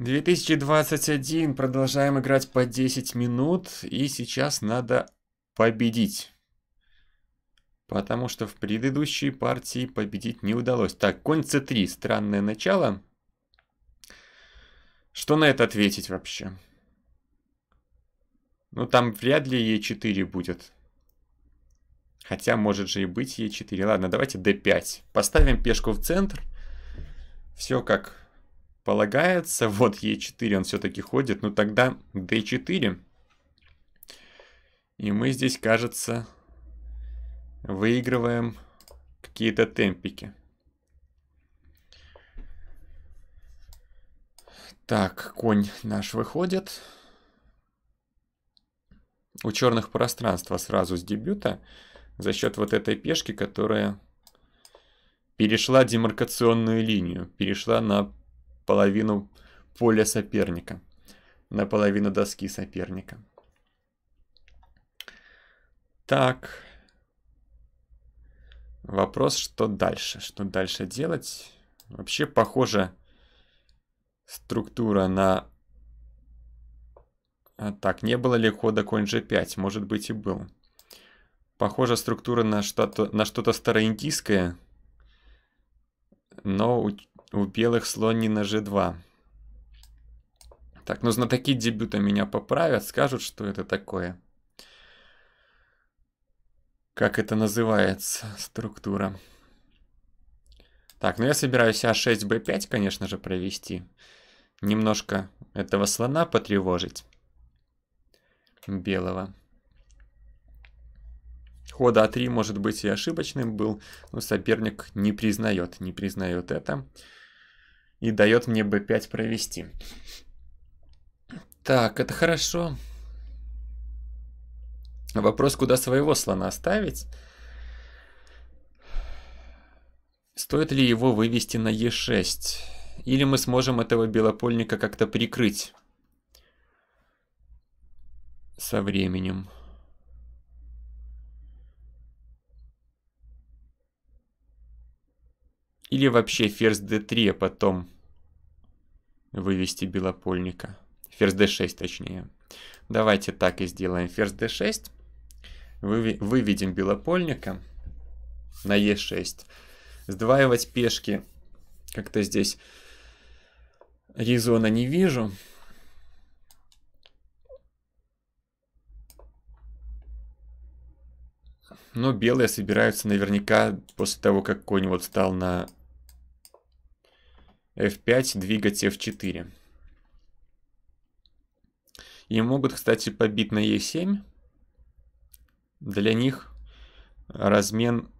2021, продолжаем играть по 10 минут, и сейчас надо победить. Потому что в предыдущей партии победить не удалось. Так, конь c3, странное начало. Что на это ответить вообще? Ну, там вряд ли e4 будет. Хотя, может же и быть e4. Ладно, давайте d5. Поставим пешку в центр. Все как полагается. Вот Е4 он все-таки ходит. Ну тогда d4. И мы здесь, кажется, выигрываем какие-то темпики. Так, конь наш выходит. У черных пространства сразу с дебюта за счет вот этой пешки, которая перешла демаркационную линию, перешла на половину поля соперника, на половину доски соперника. Так, вопрос, что дальше? Что дальше делать? Вообще похожа структура на... А, так, не было ли хода конь g5? Может быть и был. Похожа структура на что-то на что староиндийское, но у белых слон не на g2. Так, ну знатоки дебюта меня поправят, скажут, что это такое. Как это называется структура. Так, ну я собираюсь А6, Б5, конечно же, провести. Немножко этого слона потревожить. Белого. Хода А3, может быть, и ошибочным был, но соперник не признает, не признает это и дает мне b5 провести. Так, это хорошо. Вопрос, куда своего слона оставить? Стоит ли его вывести на e6? Или мы сможем этого белопольника как-то прикрыть со временем? Или вообще ферзь d3, а потом вывести белопольника. Ферзь d6 точнее. Давайте так и сделаем. Ферзь d6. Выведем белопольника на e6. Сдваивать пешки как-то здесь резона не вижу. Но белые собираются наверняка после того, как конь вот стал на F5 двигать F4. И могут, кстати, побить на E7. Для них размен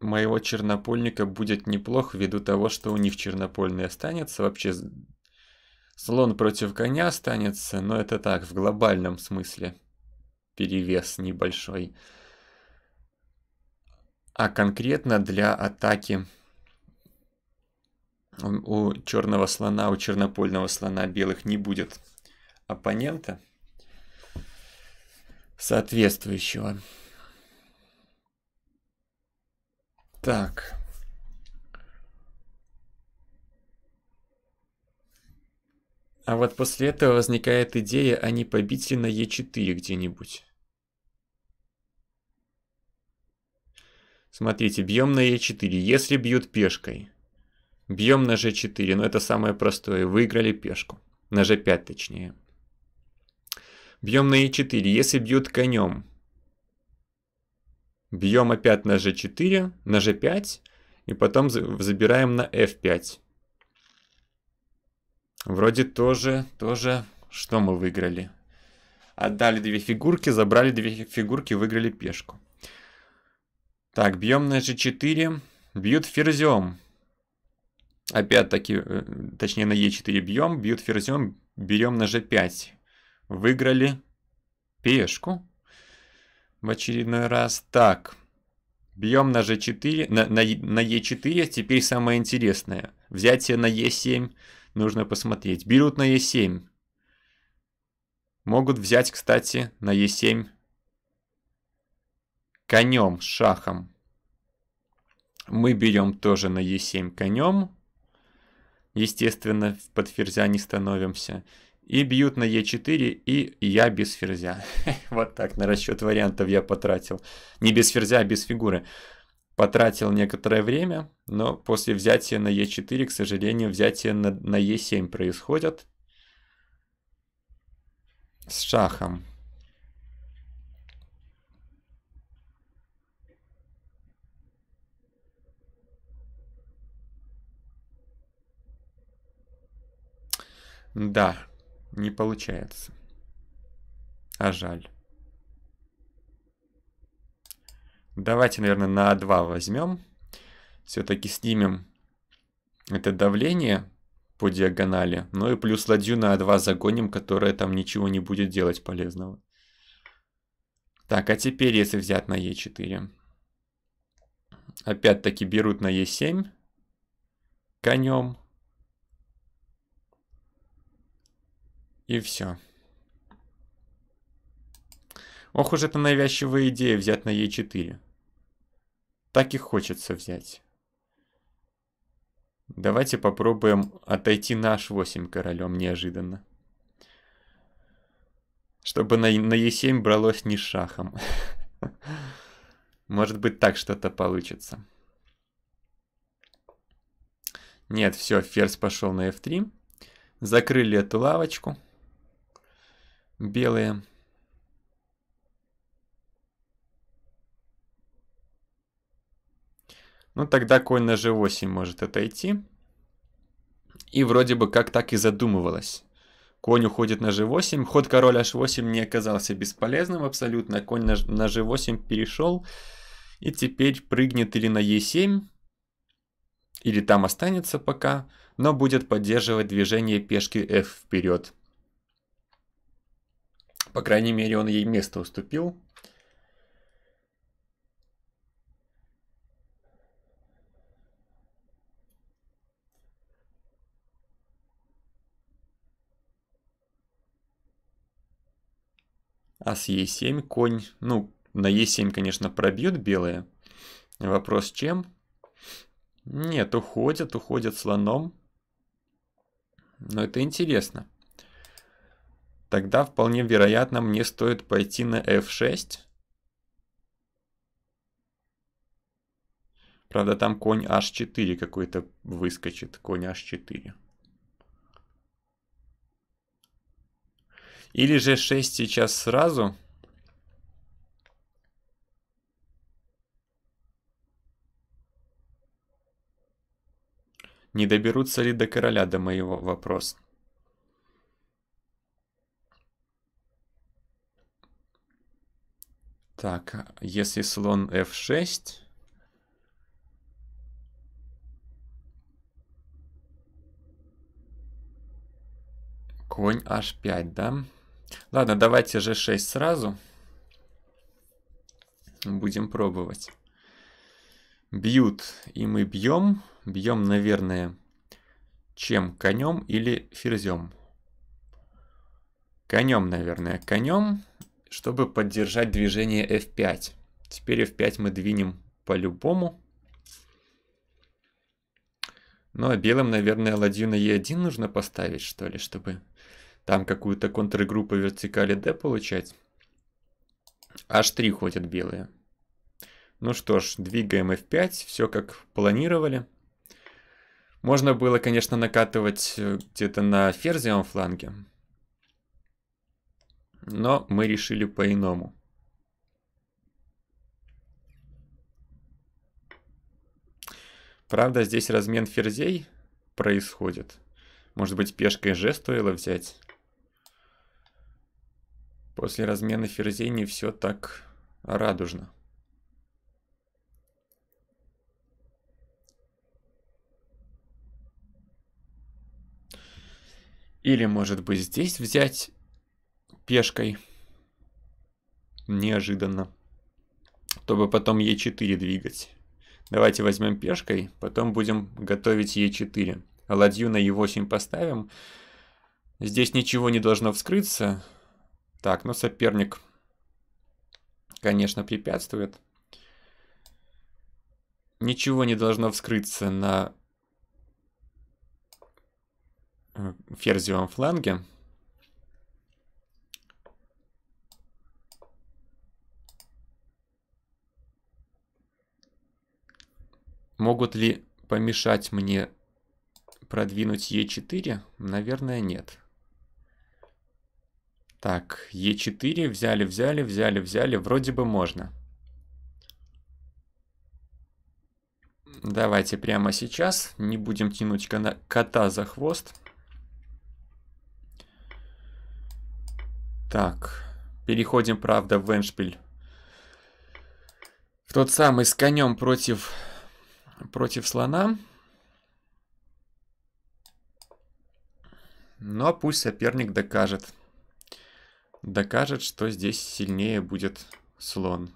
моего чернопольника будет неплох, ввиду того, что у них чернопольный останется. Вообще, слон против коня останется, но это так, в глобальном смысле. Перевес небольшой. А конкретно для атаки у черного слона, у чернопольного слона белых не будет оппонента соответствующего. Так. А вот после этого возникает идея, а не побить ли на Е4 где-нибудь. Смотрите, бьем на Е4. Если бьют пешкой, Бьем на g4, но это самое простое. Выиграли пешку. На g5 точнее. Бьем на e4. Если бьют конем, бьем опять на g4, на g5. И потом забираем на f5. Вроде тоже, тоже, что мы выиграли. Отдали две фигурки, забрали две фигурки, выиграли пешку. Так, бьем на g4. Бьют ферзем. Опять-таки, э, точнее на Е4 бьем, бьют ферзем, берем на G5. Выиграли пешку в очередной раз. Так, бьем на G4, на, на, на E4, теперь самое интересное. Взятие на е 7 нужно посмотреть. Берут на е 7 Могут взять, кстати, на е 7 конем, шахом. Мы берем тоже на е 7 конем естественно, под ферзя не становимся. И бьют на Е4, и я без ферзя. вот так, на расчет вариантов я потратил. Не без ферзя, а без фигуры. Потратил некоторое время, но после взятия на Е4, к сожалению, взятие на, Е7 происходит. С шахом. Да, не получается. А жаль. Давайте, наверное, на 2 а возьмем. Все-таки снимем это давление по диагонали. Ну и плюс ладью на А2 загоним, которая там ничего не будет делать полезного. Так, а теперь если взять на Е4. Опять-таки берут на Е7 конем. И все. Ох уж эта навязчивая идея взять на Е4. Так и хочется взять. Давайте попробуем отойти на h8 королем неожиданно. Чтобы на, на e7 бралось не шахом. Может быть так что-то получится. Нет, все, ферзь пошел на f3. Закрыли эту лавочку белые. Ну, тогда конь на g8 может отойти. И вроде бы как так и задумывалось. Конь уходит на g8, ход король h8 не оказался бесполезным абсолютно, конь на, на g8 перешел, и теперь прыгнет или на e7, или там останется пока, но будет поддерживать движение пешки f вперед. По крайней мере, он ей место уступил. А с Е7 конь, ну, на Е7, конечно, пробьет белые. Вопрос чем? Нет, уходят, уходят слоном. Но это интересно. Тогда вполне вероятно мне стоит пойти на f6. Правда, там конь h4 какой-то выскочит. Конь h4. Или же 6 сейчас сразу. Не доберутся ли до короля, до моего вопроса. Так, а если слон f6... Конь h5, да? Ладно, давайте g6 сразу. Будем пробовать. Бьют, и мы бьем. Бьем, наверное, чем? Конем или ферзем? Конем, наверное. Конем чтобы поддержать движение F5. Теперь F5 мы двинем по-любому. Ну а белым, наверное, ладью на E1 нужно поставить, что ли, чтобы там какую-то контригру по вертикали D получать. H3 ходят белые. Ну что ж, двигаем F5, все как планировали. Можно было, конечно, накатывать э, где-то на ферзевом фланге, но мы решили по-иному. Правда, здесь размен ферзей происходит. Может быть, пешкой же стоило взять? После размена ферзей не все так радужно. Или, может быть, здесь взять пешкой. Неожиданно. Чтобы потом Е4 двигать. Давайте возьмем пешкой, потом будем готовить Е4. Ладью на Е8 поставим. Здесь ничего не должно вскрыться. Так, но ну, соперник, конечно, препятствует. Ничего не должно вскрыться на э, ферзевом фланге. Могут ли помешать мне продвинуть Е4? Наверное, нет. Так, Е4 взяли, взяли, взяли, взяли. Вроде бы можно. Давайте прямо сейчас. Не будем тянуть кота за хвост. Так, переходим, правда, в Эншпиль. В тот самый с конем против против слона. Но ну, а пусть соперник докажет. Докажет, что здесь сильнее будет слон.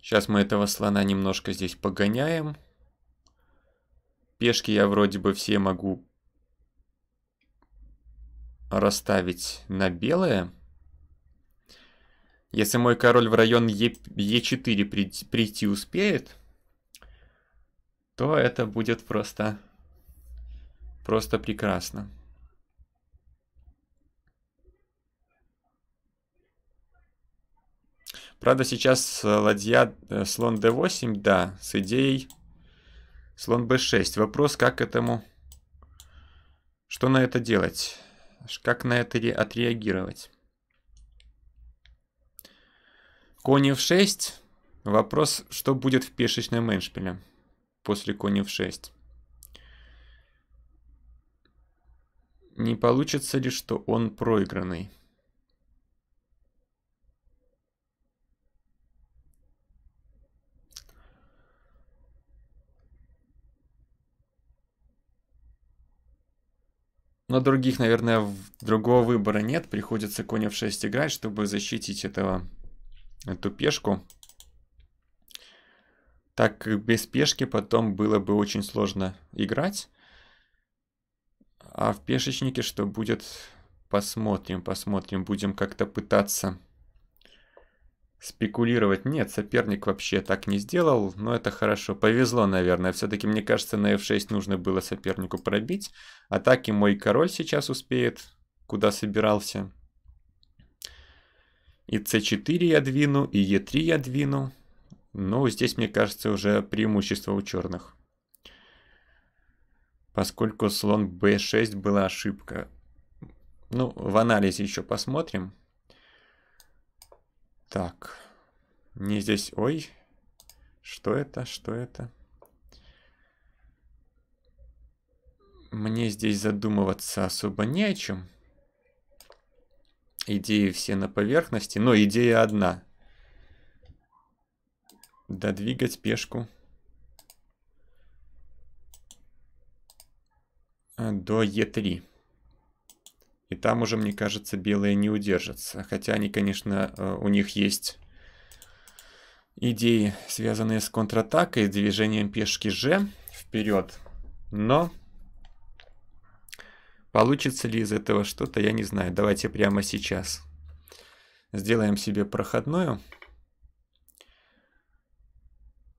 Сейчас мы этого слона немножко здесь погоняем. Пешки я вроде бы все могу расставить на белое. Если мой король в район Е4 прийти успеет, то это будет просто, просто прекрасно. Правда, сейчас ладья э, слон d8, да, с идеей слон b6. Вопрос, как этому... Что на это делать? Как на это отреагировать? Конь f6. Вопрос, что будет в пешечном эндшпиле после конь в 6 Не получится ли, что он проигранный? Но других, наверное, другого выбора нет. Приходится конь в 6 играть, чтобы защитить этого, эту пешку так как без пешки потом было бы очень сложно играть. А в пешечнике что будет, посмотрим, посмотрим. Будем как-то пытаться спекулировать. Нет, соперник вообще так не сделал, но это хорошо. Повезло, наверное. Все-таки, мне кажется, на f6 нужно было сопернику пробить. А так и мой король сейчас успеет, куда собирался. И c4 я двину, и e3 я двину. Но ну, здесь, мне кажется, уже преимущество у черных. Поскольку слон b6 была ошибка. Ну, в анализе еще посмотрим. Так. не здесь... Ой. Что это? Что это? Мне здесь задумываться особо не о чем. Идеи все на поверхности, но идея одна. Додвигать пешку. А, до Е3. И там уже, мне кажется, белые не удержатся. Хотя они, конечно, э, у них есть идеи, связанные с контратакой, движением пешки Ж вперед. Но получится ли из этого что-то, я не знаю. Давайте прямо сейчас сделаем себе проходную.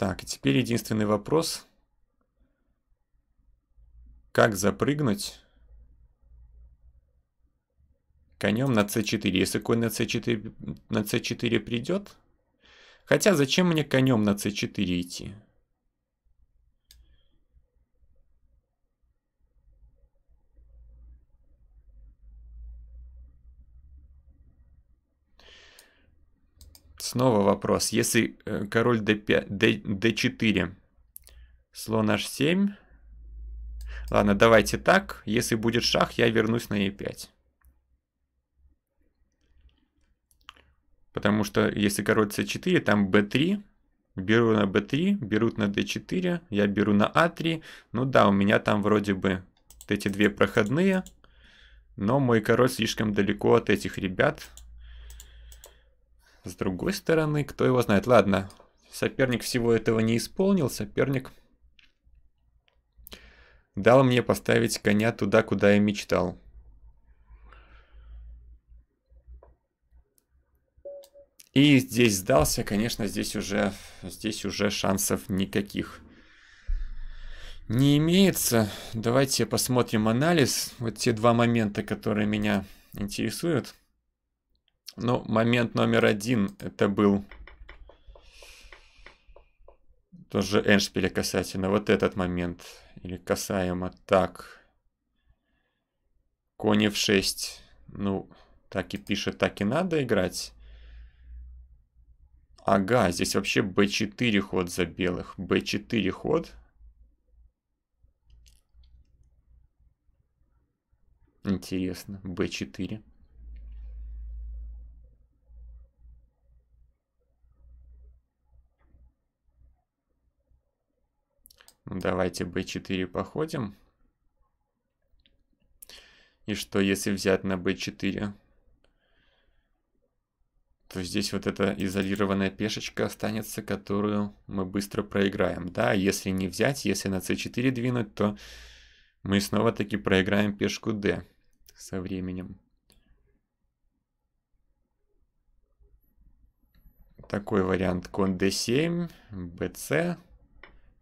Так, и теперь единственный вопрос. Как запрыгнуть конем на c4? Если конь на c4, на c4 придет? Хотя зачем мне конем на c4 идти? Снова вопрос. Если э, король d5, d, d4, слон h7. Ладно, давайте так. Если будет шах, я вернусь на e5. Потому что если король c4, там b3. Беру на b3, берут на d4, я беру на a3. А ну да, у меня там вроде бы вот эти две проходные. Но мой король слишком далеко от этих ребят. С другой стороны, кто его знает. Ладно, соперник всего этого не исполнил. Соперник дал мне поставить коня туда, куда я мечтал. И здесь сдался, конечно, здесь уже, здесь уже шансов никаких не имеется. Давайте посмотрим анализ. Вот те два момента, которые меня интересуют. Ну, момент номер один это был тоже эншпиля касательно. Вот этот момент. Или касаемо так. Конь f6. Ну, так и пишет, так и надо играть. Ага, здесь вообще b4 ход за белых. b4 ход. Интересно, b4. Давайте b4 походим. И что, если взять на b4, то здесь вот эта изолированная пешечка останется, которую мы быстро проиграем. Да, если не взять, если на c4 двинуть, то мы снова-таки проиграем пешку d со временем. Такой вариант кон d7, bc.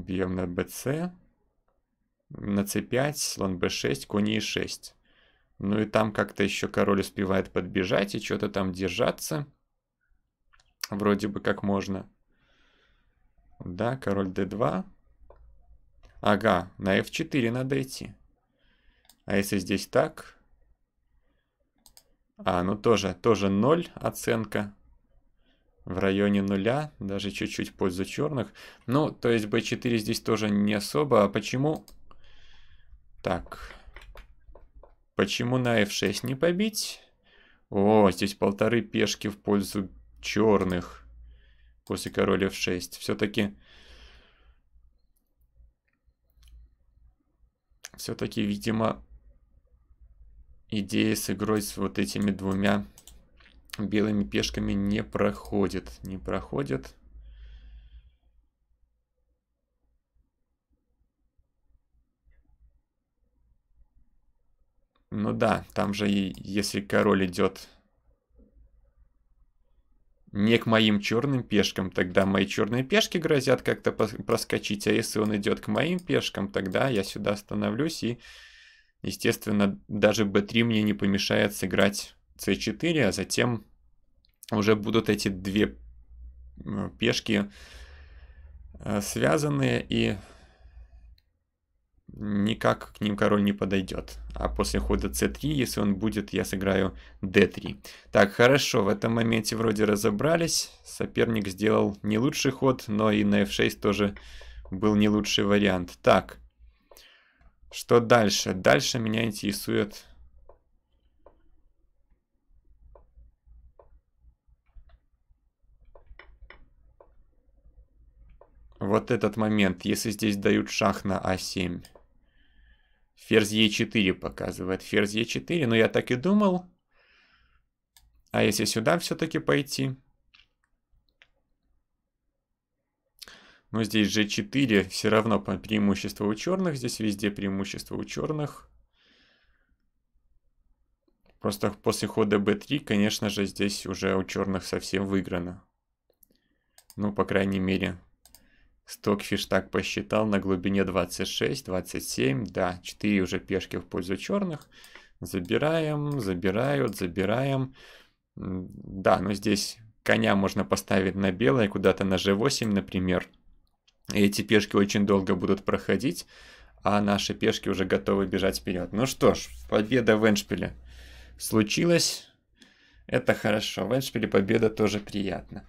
Б'ємо на BC. На c5, слон b6, конь e6. Ну и там как-то еще король успевает подбежать и что-то там держаться. Вроде бы как можно. Да, король d2. Ага, на f4 надо идти. А если здесь так? А, ну тоже, тоже 0 оценка в районе нуля, даже чуть-чуть в пользу черных. Ну, то есть b4 здесь тоже не особо. А почему? Так. Почему на f6 не побить? О, здесь полторы пешки в пользу черных после короля f6. Все-таки... Все-таки, видимо, идея с игрой с вот этими двумя белыми пешками не проходит. Не проходит. Ну да, там же, если король идет не к моим черным пешкам, тогда мои черные пешки грозят как-то проскочить, а если он идет к моим пешкам, тогда я сюда остановлюсь и, естественно, даже b3 мне не помешает сыграть c4, а затем уже будут эти две пешки э, связанные и никак к ним король не подойдет. А после хода c3, если он будет, я сыграю d3. Так, хорошо, в этом моменте вроде разобрались. Соперник сделал не лучший ход, но и на f6 тоже был не лучший вариант. Так, что дальше? Дальше меня интересует Вот этот момент, если здесь дают шах на А7. Ферзь Е4 показывает. Ферзь Е4, но я так и думал. А если сюда все-таки пойти? Но ну, здесь же 4 все равно преимущество у черных. Здесь везде преимущество у черных. Просто после хода b3, конечно же, здесь уже у черных совсем выиграно. Ну, по крайней мере, Стокфиш так посчитал на глубине 26-27, да, 4 уже пешки в пользу черных. Забираем, забирают, забираем. Да, но здесь коня можно поставить на белое, куда-то на g8, например. И эти пешки очень долго будут проходить, а наши пешки уже готовы бежать вперед. Ну что ж, победа в Эншпиле случилась. Это хорошо. В Эншпиле победа тоже приятна.